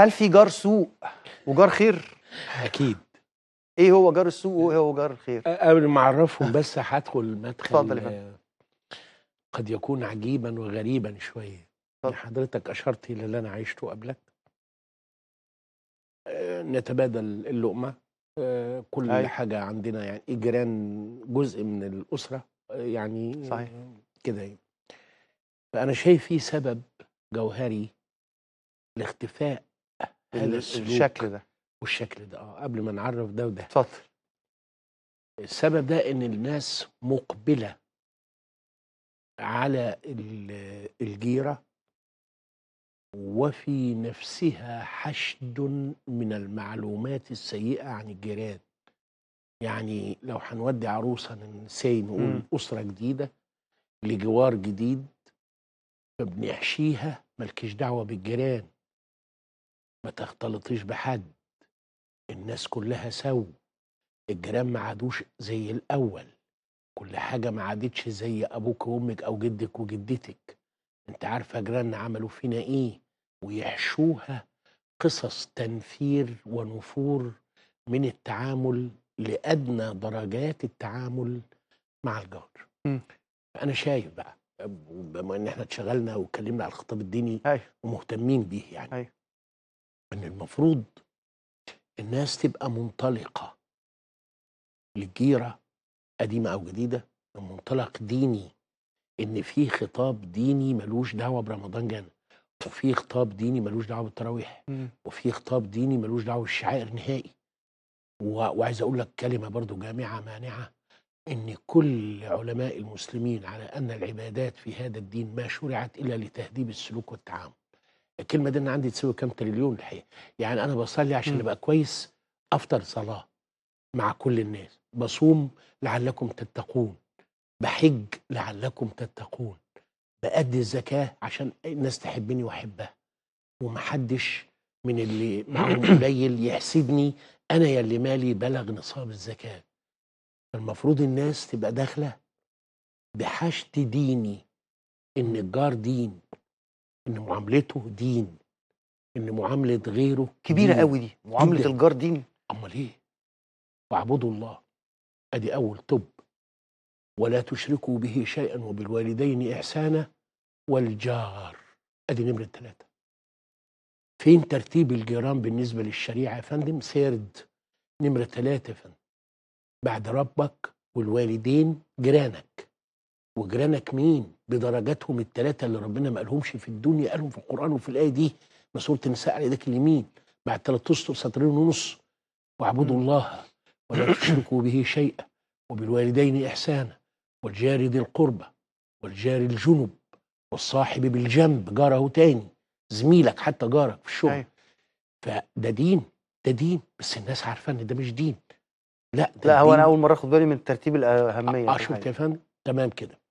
هل في جار سوء وجار خير؟ اكيد ايه هو جار السوء وايه هو جار الخير؟ قبل ما اعرفهم بس هدخل مدخل اتفضل قد يكون عجيبا وغريبا شويه يعني فضل. حضرتك اشرت الى اللي انا عشته قبلك نتبادل اللقمه كل أي. أيوه. حاجه عندنا يعني جيران جزء من الاسره يعني صحيح كده يعني فانا شايف في سبب جوهري لاختفاء الشكل ده والشكل ده اه قبل ما نعرف ده وده اتفضل السبب ده ان الناس مقبله على الجيره وفي نفسها حشد من المعلومات السيئه عن الجيران يعني لو هنودي عروسه نسي نقول امم. اسره جديده لجوار جديد فبنحشيها مالكيش دعوه بالجيران ما تختلطيش بحد الناس كلها سو الجيران ما عادوش زي الأول كل حاجة ما عادتش زي أبوك وأمك أو جدك وجدتك أنت عارفة جيراننا عملوا فينا إيه ويحشوها قصص تنفير ونفور من التعامل لأدنى درجات التعامل مع الجار أنا شايف بقى بما إن إحنا اتشغلنا واتكلمنا على الخطاب الديني أي. أيوه. ومهتمين بيه يعني أي. أيوه. ان المفروض الناس تبقى منطلقه للجيره قديمه او جديده من منطلق ديني ان في خطاب ديني ملوش دعوه برمضان جانا وفي خطاب ديني ملوش دعوه بالتراويح وفي خطاب ديني ملوش دعوه بالشعائر نهائي وعايز اقول لك كلمه برضو جامعه مانعه ان كل علماء المسلمين على ان العبادات في هذا الدين ما شرعت الا لتهذيب السلوك والتعامل الكلمه دي انا عندي تسوي كام تريليون الحقيقه يعني انا بصلي عشان ابقى كويس افطر صلاه مع كل الناس بصوم لعلكم تتقون بحج لعلكم تتقون بأدي الزكاة عشان الناس تحبني وأحبها ومحدش من اللي معهم قليل يحسدني أنا يلي مالي بلغ نصاب الزكاة فالمفروض الناس تبقى داخلة بحشد ديني إن الجار دين ان معاملته دين ان معامله غيره كبيره دين. قوي دي معامله جدا. الجار دين امال ايه واعبدوا الله ادي اول طب ولا تشركوا به شيئا وبالوالدين احسانا والجار ادي نمره ثلاثه فين ترتيب الجيران بالنسبه للشريعه يا فندم سيرد نمره ثلاثه يا فندم بعد ربك والوالدين جيرانك وجيرانك مين بدرجاتهم الثلاثه اللي ربنا ما قالهمش في الدنيا قالهم في القران وفي الايه دي ما سوره النساء على ايديك اليمين بعد ثلاث اسطر سطرين ونص واعبدوا الله ولا تشركوا به شيئا وبالوالدين احسانا والجار ذي القربى والجار الجنب والصاحب بالجنب جاره تاني زميلك حتى جارك في الشغل أيوه. فده دين ده دين بس الناس عارفه ان ده مش دين لا ده لا هو انا اول مره اخد بالي من ترتيب الاهميه اه شفت يا فندم تمام كده